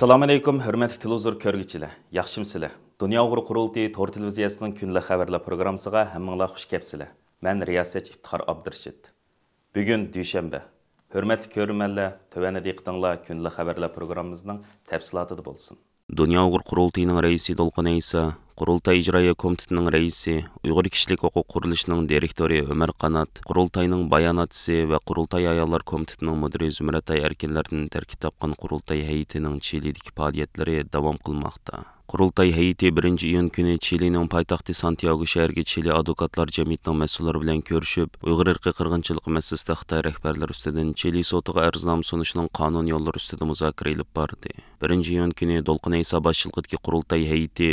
Ассаламу алейкум, hörmətli televizor görgüçülər. Yaxşımısınızlar? Dünya Uğur Qurultayı Tor televiziyasının günlük xəbərlər proqramına həmminizlər xoş gəlmisizlər. Mən riyasətçi İftixar Abdurşid. Бүгін дүйшәмбі. Hörmətli көрерменлер, төвәне диқтыңлар günlük xəbərlər proqramımızın təfsilatı болсын құрылтай ижрайы комитетінің рейсі ұйғыр кішілік оқу құрылышының директоры өмір қанат құрылтайның баянатшысы ва құрылтай аялар комитетінің мүдірі зүміратай әркенлердің тәрки тапқан құрылтай хейітінің чилидегі фаалиеттері давам қылмақта құрылтай хейіті бірінші июн күні чилинің пайтақты сантьяго шәһәрге чили адвокаттар жәмиетінің мәсулары білән көрішіп ұйғыр ірқі қырғыншылық мәсісті қытай рәхбәрлер үстіден чили сотыға әрзнам сұнышының қанун йоллары үстіді мұзакір еліп барды бірінші июн күні долқын иса басшылық еткен құрылтай хейіті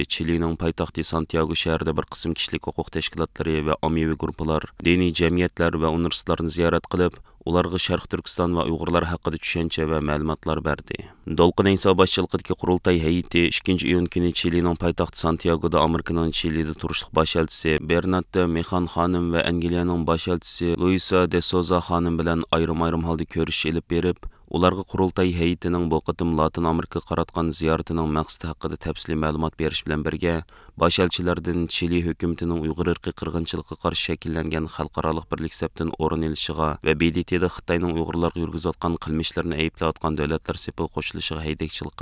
poytaxti Santiago şəhərində bir qism kişilik hüquq təşkilatları və ommavi qruplar, dini cəmiyyətlər və universitetlərini ziyarət qılıb, ularga Şərq Türkistan və Uyğurlar haqqında düşüncə və məlumatlar bərdi. Dolqun İsa başçılığındakı qurultay heyəti 2-ci iyun günü Çili'nin paytaxtı Santiago'da Amerikanın Çili'də turuşluq baş elçisi Bernadette Mexan xanım və Angliyanın baş elçisi Luisa de Souza xanım bilən ayrım-ayrım halda görüş elib berib, ularga құрылтай хейтінің бұқытым латын америка қаратқан зыяратының максаты хақыды тәпсілі мәгълүмат беріш белән бірге, баш әлчілердің чили хөкүмәтенең ұйғыр ирки кыргынчылыкка қар шәкилләнгән халқаралық бірлік сәптін орын элишига ва бейдитедә хытайның уйгырларга юргызаткан кылмышларын әйепләткан дәүләтләр сепил кушылышыга һәйдәкчилек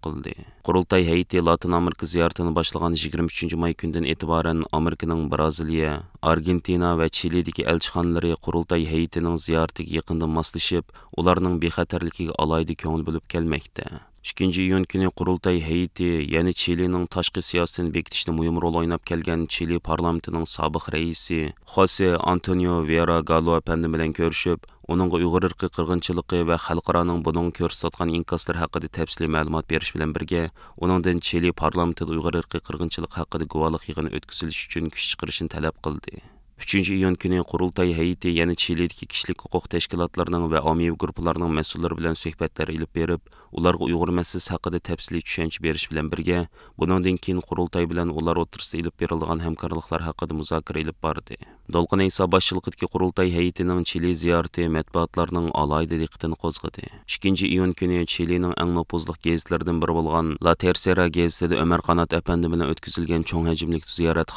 қылды. qurultay hayiti Латын amerika ziyoratini boshlagan 23 may kundan e'tiboran amerikaning braziliya argentina va Чилидегі elchixonalari qurultay hayitining ziyoratiga yaqinda moslashib ularning bexatarligiga alaydi ko'ngil bo'lib kelmoqda ikkinchi iyun kuni qurultay haiti ya'ni chilining tashqi siyosatini bekitishda muhim rol o'ynab kelgan chili parlamentining sobiq raisi xose antonio vera galua pandi bilan ko'rishib uningga uyg'ur irqi qirg'inchiligi va xalqaroning buning ko'rsatgan inkaslari haqida tafsili ma'lumot berish bilan birga uningdan chili parlamentida uyg'ur irqi qirg'inchilik haqida guvohlik yig'ini o'tkazilishi uchun kuch chiqarishini talab qildi 3 июн көне Курултай һәйәте яны Чилидәге кишлек хукук тәшкилатларының ва аммиви группаларның мәсьәлләре белән сөһбәтләр алып берип, уларга уйгыр мәсьәләсе хакында тәфсилле төшенчә бериш белән бергә, буныңдан кин Курултай белән улар отырыста алып берилгән хәмкарлыклар хакында музакира барды. Долгын Иса башчылыгындагы Курултай Чили зияраты матбуатларның алайды диктен козгыды. 2 июн көне Чилинең иң нопузлык гезитләрдән biri булган La Tercera гезитендә Өмәр белән үткәрелгән чоң хәҗимлек зиярат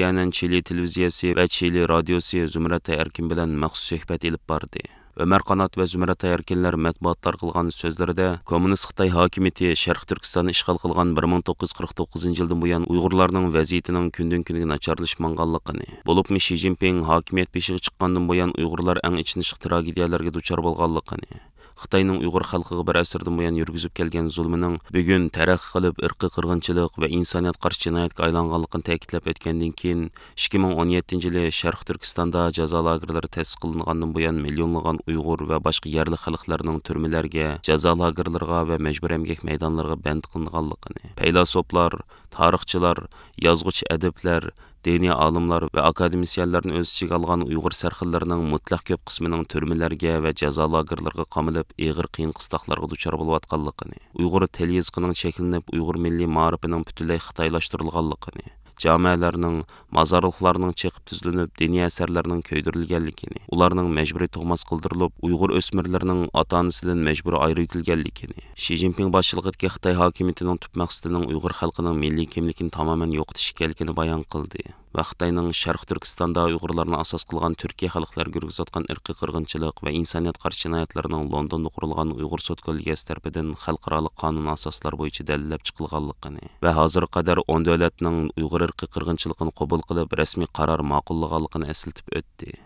CNN Chili televiziyasi va Chili radiosi Zumrat Erkin bilan maxsus suhbat elib bordi. Umar Qanat va Zümrət Ayərkinlər matbuotlar qilgan so'zlarida kommunist Xitay hokimiyati Sharq Türkistanı işğal qilgan 1949-cu ildən bu yan Uyğurların vəziyyətinin gündən-günə naçarlaşıb manğanlığını, bulubmu Şi Jinping hakimiyyət beşiği çıxqandan bu yan Uyğurlar ən içinişik tragediyalarga duchar bolğanlığını, Қытайның уйғур халқыға бір әсірдің бұян жүргізіп келген зұлмының бүгін тарих қылып ірқі қырғыншылық ә инсаният қарсы жинаятқа айланғанлығын тәкітлеп өткеннен кейін 2017 мың он жылы шарқ түркістанда жаза лагерлері тәсіс қылынғаннан бұян миллионлаған уйғур ва башқа ярлы халықтардың түрмелерге жаза лагерлерге ва мәжбүр әмгек майданларға бәнд қылынғанлығын пайласоплар тарихшылар жазғыч әдіплер дини алымлар ва академисияләрнең үз ичиге алган ұйғыр сәрхилләренең мутлак көп кысмының төрмәләргә ва жаза лагерларга қамылып эгер қиын кыстакларга дучар булып атканлыгын, уйгыр тіл язкының чекленеп уйгыр милли маарифының бүтүнләй хитайлаштырылганлыгын, жамәләрнең, мазарлыкларның чыгып төзләнеп, дини әсәрләрнең көйдерелгәнлегене, уларның мәҗбүри тугмас кылдырылып, уйгыр өсмирләрнең ата-анасыдан мәҗбүри айырып ителгәнлегене, Ши Цзиньпин башчылыгындагы Хитаи хакимиятенең төп максатының уйгыр халкының милли кимлигин тамамән юктыш икәнлегене баян кылды. Ва Хитаиның Шәрқ Түркистанда уйгырларны асас кылган Төркия халыклар гүргизаткан ирқи кыргынчылык ва инсаният каршы җинаятьләрнең Лондонда курылган уйгыр сот коллегиясе тарафыдан халыкаралык канун асаслары буенча дәлилләп чыгылганлыгын ва хәзер кадәр 10 дәүләтнең уйгыр ырқы қырғыншылығын қобыл қылып ресми қарар мақұллығалықын әсілтіп өтті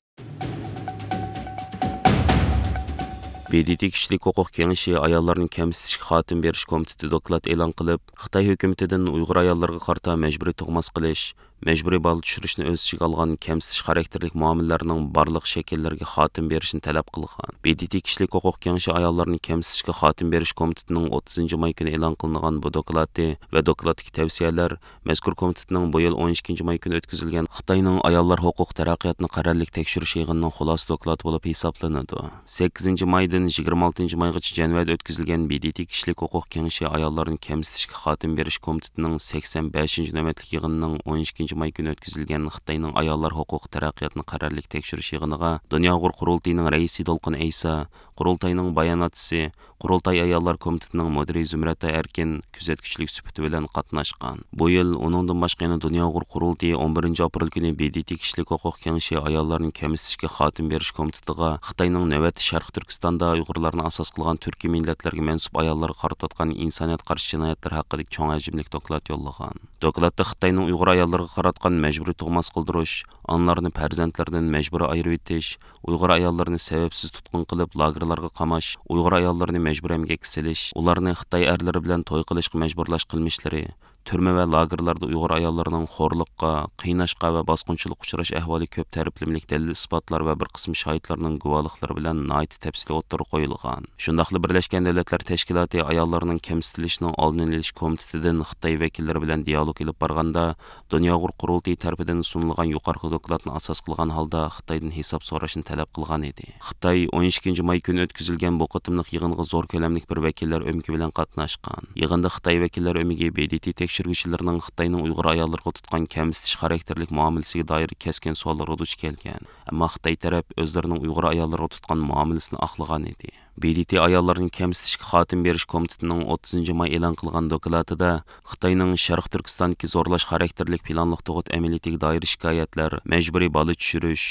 бедити кишилик укук кеңеши аялдардын кемситиш хатын беріш комитети доклад элан кылып Қытай өкмөтүнүн уйгур аялдарга қарта мажбури тугмас кылыш мәжбүри бала түшүрүшнү өз ичиге алган кемситиш характерлик муамиллернин барлык шекиллерге хатим беришин талап кылган бдт кишилик укук кеңеши аялларны кемситишке хатим бериш комитетинин отузунчу май күнү элан кылынган бу доклади ва докладдагы тавсиялер мазкур комитетинин бу yil 12 ikkinchi may kuni o'tkazilgan xitoyning ayollar huquq taraqqiyotini qarorlik tekshirish yig'inining xulosa dokladi bo'lib hisoblanadi 8 maydan 26 maygacha janvarda o'tkazilgan bdt kishilik huquq kengashi ayollarni kamsitishga xotim berish komitetining 85 beshinchi navbatlik yig'inining 12 20 май күні өткізілген Қытайның аялдар хукук тараҡҡиятын ҡарарлыҡ тәкшереш йығыныға Дүния ғур ҡоролтыйының рәйесе Долҡын Әйса, құрылтайның баянатысы құрылтай аяллар комитетінің мөдири зумрата әркен күзәткүчлек сүпөтү белән катнашкан бу ел уныңдан башка яна дөнья уйгур курултайы 11 апрель күні бдт кишилик құқық кеңеши аялларны кемсизишке хатим беріш комитетига кытайның нәүәт шарқ түркистанда уйгурларны асас кылган төрки милләтләргә мәнсуп аялларга карата аткан инсаният каршы җинаятлар хакында чоң һәҗимлек доклад яллаган докладта кытайның уйгур аялларга караткан мәҗбүри тугмас кылдыруш анларны фәрзәндләрдән мәҗбүри айырып итеш уйгур аялларны сәбәпсез тоткын кылып лагер лагерларга камаш, уйгыр аялларны мәҗбүр әмгәк силеш, уларны Хытай әрләре белән той кылышка мәҗбүрлаш кылмышлары, Türmə və lağırlarda Uyğur ayollarının xorluqqa, qiynaşqa və basqınçılıq uçraş əhvali köp təriflimlik dəlil isbatlar və bir qism şahidlərinin guvalıqları bilan nəhayət təfsili otur qoyulğan. Şundaqlı Birləşmiş Dövlətlər Təşkilatı ayollarının kəmsitilişinin aldın eliş komitetidən Xitay vəkilləri bilan dialoq elib barğanda Dünya Uyğur Qurultayı tərəfindən sunulğan yuqarı dokladını əsas qılğan halda Xitaydan hesab soruşun tələb qılğan idi. Xitay 12 may günü ötküzülgən bu qatımlıq yığınğa zor köləmlik bir vəkillər ömkü bilan qatnaşqan. Yığında Xitay vəkillər ömüge BDT иширүүчүлөрүнүн кытайдын уйгур аялдарга туткан кемситиш характерлик муамилесиге доир кескен суоллорго дуч келген амма кытай тарап өздөрүнүн уйгур аялдарга туткан муамилесин аклаган эди бдт аялдардын кемситишке хатим бериш комитетинин 30 май эълон кылган докладыда кытайдын шарык түркистандагы зорлаш характерлик планлык тогут амилиятиге доир шикаятlar мәжбүрий бала түшүрүш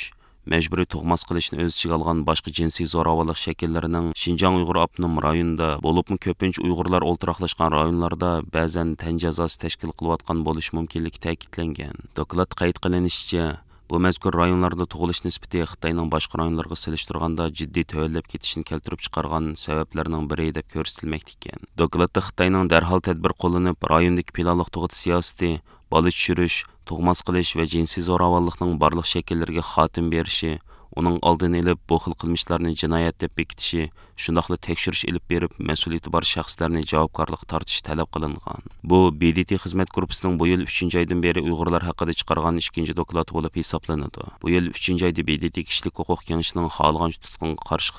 мәжбүри тұғмас қылышын өз ішіге алған башқы жинсий зоравалық шәкелерінің шинжаң ұйғыр апным районында болыпмы көпінші ұйғырлар олтырақлашқан районларда бәзен тән жазасы тәшкіл қылыватқан болуы мүмкінлігі тәкітленген доклад қайт қыленішше бұл мәзкүр районларда тұғылыш нісбіте қытайның башқа районларға сілештұрғанда жидді төәлеп кетішін келтіріп шығарған сәбәплерінің бірі деп көрсетілмекті екен докладта қытайның дәрхал тәдбір қолынып райондық пилалық тұғыт сиясты балы түсіріш тұғмас қылыш вә жинсиз зораваллыкның барлық шекелерге хатим беріші, оның алдын еліп, бұл хил кылмышларны деп дип бекитиши, шундыйлы тәкъшириш беріп, берип, мәс'улияте бар шәхесләрне тартыш тәліп қылынған. Бұл БДТ қызмет күрпісінің бұйыл үшін 3 бері айдан бери чықарған хакында 2нче доклад булып 3 айда БДТ кишлек хукук кеңешенең халыган тутқын каршы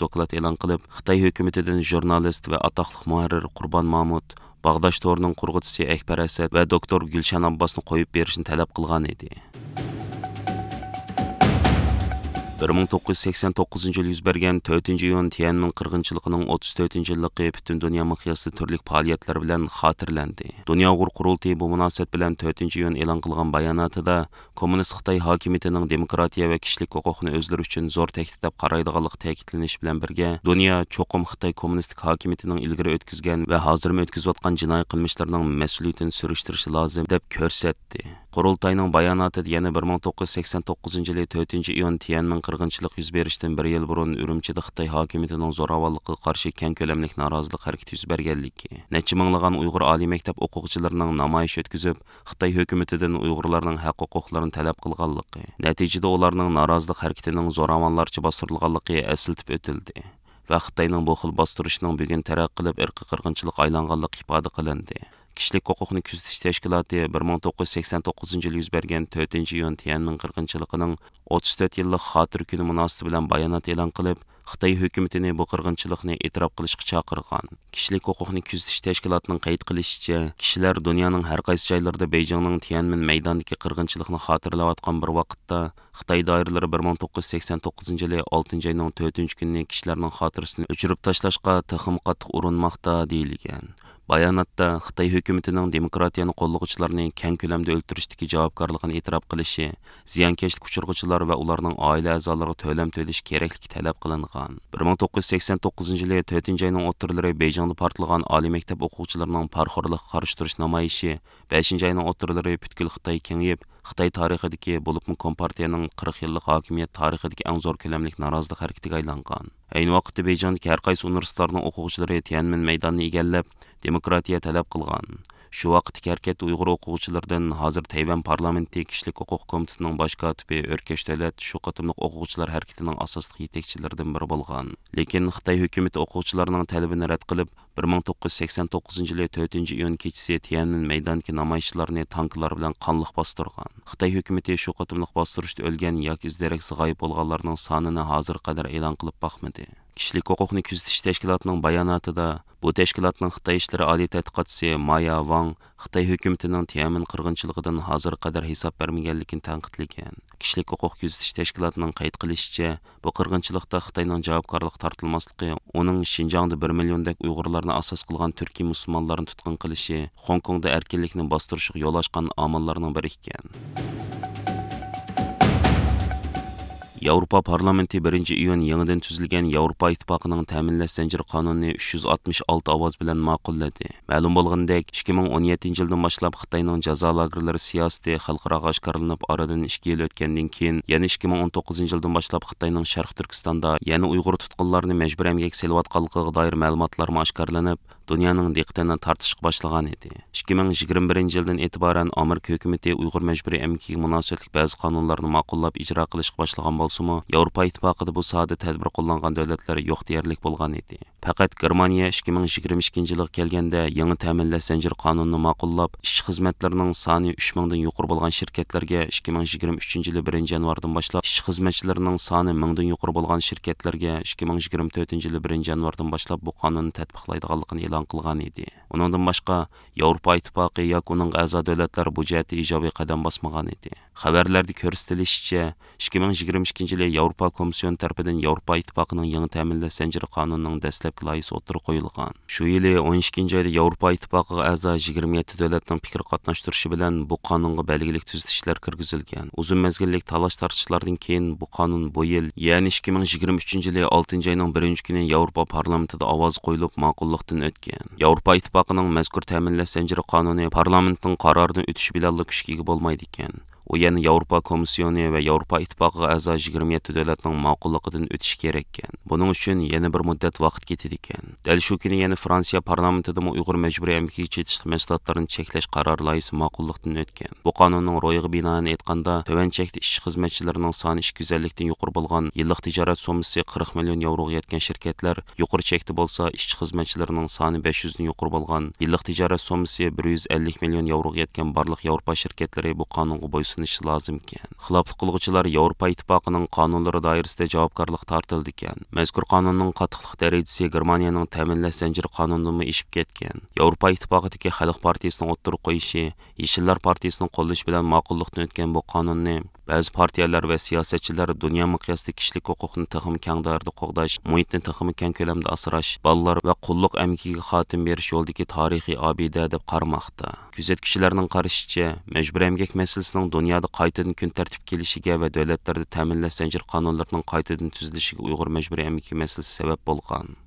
доклад журналист Bağdaş torunun qurğucusu Əkbər Əsəd və doktor Gülşən Abbasını qoyub verişini tələb qılğan idi. бир миң токуз жүз сексен токузунчу жылы юз берген төртүнчү июнь тяньмин кыргынчылыгынын отуз төртүнчү жылдагы бүтүн дүйнө мыкъясында түрлүк фаалиятлар менен хатırlanды дүйнө уйгур курултайы бу муносабат менен төртүнчү июнь эълон кылган баянатыда коммунист кытай хакимиятинин демократия ва кишилик укугун өзлөрү үчүн зор тәhdid деп карайдыганлык тәэкидлениshi bilan birga dunyo cho'qim xitoy kommunistik hokimiyatining ilgari o'tkazgan va hozirmi o'tkazayotgan jinoiy qilmishlarning mas'uliyatini surishtirishi lozim deb ko'rsatdi құрылтайның баянаты дегені 1989 жылы 4 июн тиянның қырғыншылық жүз беріштен бір жыл бұрын үрімчіде қытай хакимиятінің зоравалыққа қарсы кең көлемлік наразылық әрекеті жүз бергенлікке нәче мыңлаған ұйғыр али мектеп оқушыларының намайыш өткізіп қытай үкіметіден ұйғырлардың хақ құқықларын талап қылғанлығы нәтижеде олардың наразылық әрекетінің зораманларча бастырылғанлығы әсілтіп өтілді va xitoyning bu xil bostirishning bugun taraq qilib irqi qirg'inchilik aylanganligi ifoda kishilik huquqni kuzatish tashkiloti bir ming to'qqiz yuz sakson to'qqizinchi yil yuz bergan to'rtinchi iyun tyanmin qirg'inchiligining o'ttiz to'rt yillik xotir kuni munosabati bilan bayonot e'lon qilib xitoy hukumatini bu qirg'inchilikni e'tirof qilishga chaqirgan kishilik huquqni kuzatish tashkilotining qayd qilishicha kishilar dunyoning har qaysi joylarida beyjingning tianmin maydonidagi qirg'inchilikni xotirlayotgan bir vaqtda xitoy doiralari bir ming to'qqiz yuz sakson to'qqizinchi yili oltinchi to'rtinchi kuni kishilarning xotirasini o'chirib tashlashga taxim qattiq urinmoqda deyilgan баянатта Қытай хөкүмәтенең демократияны коллыгычларны кәң күләмдә өлтүриштәге җавапкарлыгын иtiraf кылышы, зыянкәшлек учыргычлар ва уларның аилә әгъзаларына төлем төлеш кирәклеге таләп кылынган. 1989 елы 4-нче айның отырлары Бейҗиңдә партлаган али мәктәп оқучыларының пархорлык каршы турыш намаишы, 5-нче айның отырлары бүткүл Қытай кеңеп, Қытай тарихыдагы булыпмы Компартияның 40 еллык хакимият тарихыдагы иң зор күләмлек наразылық хәрәкәтегә айланған. Әйні вақытта Бейжандық әрқайсы университеттарның оқушылары тянмен майданны игәлләп, демократия тәләп қылған shu vaqtdagi harakat uyg'ur Қазір hozir tayvan parlamenti kishilik huquq komitetining bosh kotibi o'rkash davlat shu qatimliq o'quvchilar harakatining болған. yetakchilaridan biri bo'lgan lekin xitoy hukumati 1989 talabini rad qilib bir ming to'qqiz yuz sakson to'qqizinchi yili to'rtinchi iyun bilan qonliq bostirgan xitoy hukumati shu qatimliq bostirishda o'lgan yoki bo'lganlarning sonini hozir кишилик Құқық күзөтүш bayonotida баянатыда tashkilotning xitoy кытай иштери алий maya Майя, Ван, кытай hökүмәтенин qirg'inchiligidan кыргынчылыгыдан азыр кадар bermaganligini бермегенлигин kishilik кишилик kuzatish күзөтүш qayd кайт bu бу кыргынчылыкта javobgarlik tortilmasligi uning shinjongda шинжаңда milliondak uyg'urlarni asos асас кылган түрки tutqin qilishi кылышы kongda erkinlikni bostirishga жол ачкан omillarning бири экен Европа парламенти 1 июн яңадан түзілген Европа Итпақының тәмінләс зәнжір қануны 366 аваз білән мақұллады. Мәлім болғындек, 2017 жылдан башлап Қытайның жаза лагерлер сиясаты халықараға ашқарылынып арадан 2 ел өткенден кейін, яны 2019 жылдан башлап Қытайның Шарқ Түркістанда яны ұйғыр тұтқыларыны мәжбүр әмгек селватқалықыға дайыр мәліматлар ашқарылынып, dunyoning diqqatini tortishqa boshlagan edi 2021 yildan e'tiboran amerika hukumati uyg'ur majburiy amkiga munosabatli ba'zi qonunlarni ma'qullab ijro qilishga boshlagan bo'lsimi yevropa ittifoqida bu sohada tadbir qo'llangan davlatlar yo'q deyarlik bo'lgan edi Faqat Germaniya 2022 yılı kelgende yeni təminləş zəncir qanununu maqulləb, iş xidmətlərinin саны 3000-dən yuqur bolğan şirkətlərgə 2023 yılı 1 yanvardan başlap, iş xidmətçilərinin 1000-dən yuqur bolğan şirkətlərgə 2024 yılı 1 yanvardan başlap bu qanunni tətbiqlaydiganligini e'lon qilgan edi. Uningdan boshqa Yevropa ittifoqi yoki uning a'zo davlatlar bu ijobiy qadam bosmagan edi. Xabarlarda ko'rsatilishicha, 2022 yili Yevropa Komissiyon tarafidan Yevropa ittifoqining yangi ta'minlash deb loyis o'ttirib qo'yilgan shu yili o'n ikkinchi oyda yevropa ittifoqiga a'zo yigirma yetti davlatning fikr qatnashtirishi bilan bu qonunga belgilik tuzatishlar kirgizilgan uzun mezgillik talash tortishlardan keyin bu qonun bu yil ya'ni ikki ming yigirma uchinchi yili oltinchi oyning birinchi kuni yevropa parlamentida ovoz qo'yilib ma'qulliqdan o'tgan yevropa ittifoqining mazkur ta'minlash zanjiri qonuni parlamentning qarorini o'tishi bilanla kuchga ega bo'lmaydi ekan u yana yevropa kommissioni va yevropa ittifoqiga a'zo yigirma yetti davlatning ma'qulligidan o'tishi kerak ekan buning uchun yana bir muddat vaqt ketadi ekan dal shu kuni yana fransiya parlamentida uyg'ur majburiy amnikiga chetishli mahsulotlarini cheklash qaror loyihasi ma'qullikdan o'tgan bu qonunning ro'yig'i binoan aytganda tuvan chekda ishchi xizmatchilarining soni ish go'zallikdan yuqori bo'lgan yillik tijorat summasi qirq million yevroga yetgan shirkatlar yuqori chekda bo'lsa ishchi xizmatchilarining soni besh yuzdan yuqori bo'lgan yillik tijorat summasi ellik million yevroga yetgan barliq yevropa shirkatlari bu qonunga bo'ysun tiklanishi lozim ekan xiloflik qilg'uvchilar yevropa ittifoqining qonunlari doirasida javobgarlik tortildi ekan mazkur qonunning qattiqlik darajasi germaniyaning ta'minlash zanjiri qonunini ishib ketgan yevropa ittifoqidagi xalq partiyasini o'ttirib qo'yishi yeshillar partiyasini qo'llashi bilan ma'qullikdan o'tgan bu qonunni ba'zi partiyalar va siyosatchilar dunyo miqyosida kishilik huquqini tixim kang davrda qo'g'dash muhitni tiximi kang ko'lamda asrash bolalar va qulluq amkiga xotim berish yo'lidagi tarixiy obida deb qaramoqda Күзәткүчеләрнең карашыча, мәҗбүри әмгәк мәсьәләсенең дөньяда кайтадан көн тәртип келишигә ва дәүләтләрдә тәэминләш зәнҗир канунларының кайтадан төзелешигә уйгыр мәҗбүри әмгәке мәсьәләсе сәбәп булган.